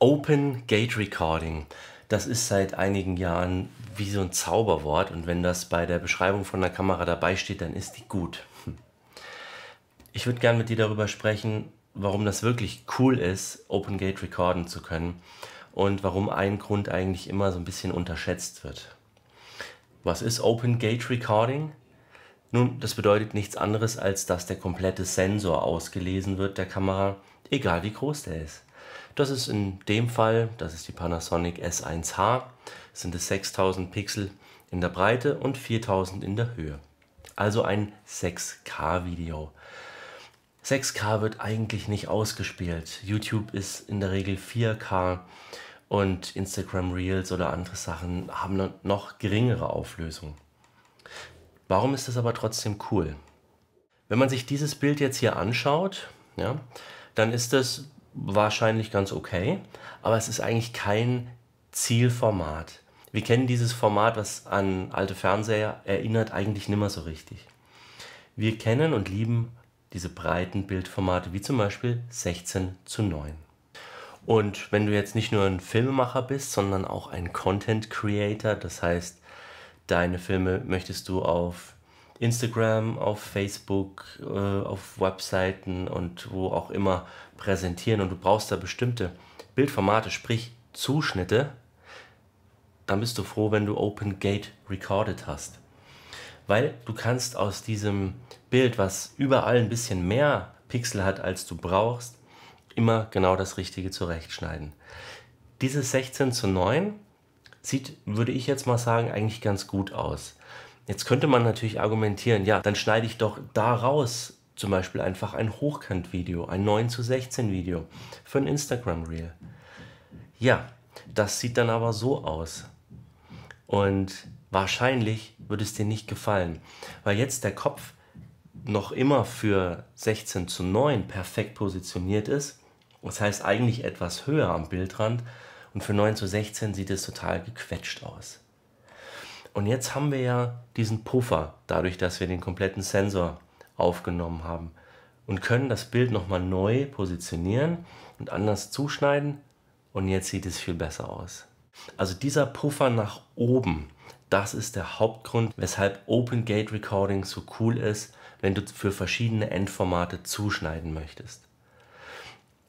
Open Gate Recording. Das ist seit einigen Jahren wie so ein Zauberwort und wenn das bei der Beschreibung von der Kamera dabei steht, dann ist die gut. Ich würde gerne mit dir darüber sprechen, warum das wirklich cool ist, Open Gate recorden zu können und warum ein Grund eigentlich immer so ein bisschen unterschätzt wird. Was ist Open Gate Recording? Nun, das bedeutet nichts anderes, als dass der komplette Sensor ausgelesen wird der Kamera, egal wie groß der ist. Das ist in dem Fall, das ist die Panasonic S1H, sind es 6000 Pixel in der Breite und 4000 in der Höhe. Also ein 6K-Video. 6K wird eigentlich nicht ausgespielt. YouTube ist in der Regel 4K und Instagram Reels oder andere Sachen haben noch geringere Auflösung. Warum ist das aber trotzdem cool? Wenn man sich dieses Bild jetzt hier anschaut, ja, dann ist das wahrscheinlich ganz okay, aber es ist eigentlich kein Zielformat. Wir kennen dieses Format, was an alte Fernseher erinnert, eigentlich nimmer so richtig. Wir kennen und lieben diese breiten Bildformate, wie zum Beispiel 16 zu 9. Und wenn du jetzt nicht nur ein Filmemacher bist, sondern auch ein Content Creator, das heißt, deine Filme möchtest du auf Instagram, auf Facebook, äh, auf Webseiten und wo auch immer präsentieren und du brauchst da bestimmte Bildformate, sprich Zuschnitte, dann bist du froh, wenn du Open Gate recorded hast. Weil du kannst aus diesem Bild, was überall ein bisschen mehr Pixel hat, als du brauchst, immer genau das Richtige zurechtschneiden. Dieses 16 zu 9 sieht, würde ich jetzt mal sagen, eigentlich ganz gut aus. Jetzt könnte man natürlich argumentieren, ja, dann schneide ich doch daraus zum Beispiel einfach ein Hochkant-Video, ein 9 zu 16 Video für ein Instagram-Reel. Ja, das sieht dann aber so aus. Und wahrscheinlich würde es dir nicht gefallen, weil jetzt der Kopf noch immer für 16 zu 9 perfekt positioniert ist. Das heißt eigentlich etwas höher am Bildrand und für 9 zu 16 sieht es total gequetscht aus. Und jetzt haben wir ja diesen Puffer, dadurch, dass wir den kompletten Sensor aufgenommen haben und können das Bild nochmal neu positionieren und anders zuschneiden. Und jetzt sieht es viel besser aus. Also dieser Puffer nach oben, das ist der Hauptgrund, weshalb Open Gate Recording so cool ist, wenn du für verschiedene Endformate zuschneiden möchtest.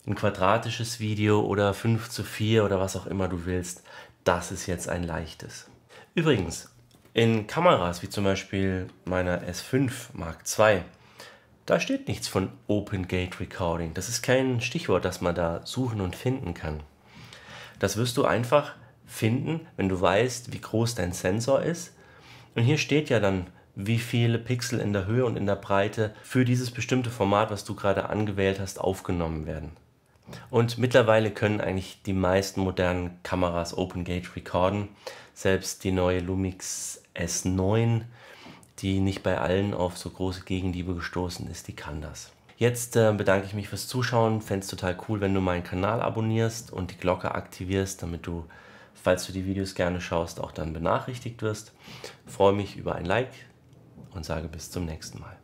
Ein quadratisches Video oder 5 zu 4 oder was auch immer du willst, das ist jetzt ein leichtes. Übrigens, in Kameras wie zum Beispiel meiner S5 Mark II, da steht nichts von Open Gate Recording. Das ist kein Stichwort, das man da suchen und finden kann. Das wirst du einfach finden, wenn du weißt, wie groß dein Sensor ist. Und hier steht ja dann, wie viele Pixel in der Höhe und in der Breite für dieses bestimmte Format, was du gerade angewählt hast, aufgenommen werden. Und mittlerweile können eigentlich die meisten modernen Kameras Open Gate recorden. Selbst die neue Lumix S9, die nicht bei allen auf so große Gegenliebe gestoßen ist, die kann das. Jetzt äh, bedanke ich mich fürs Zuschauen. Fände es total cool, wenn du meinen Kanal abonnierst und die Glocke aktivierst, damit du, falls du die Videos gerne schaust, auch dann benachrichtigt wirst. Freue mich über ein Like und sage bis zum nächsten Mal.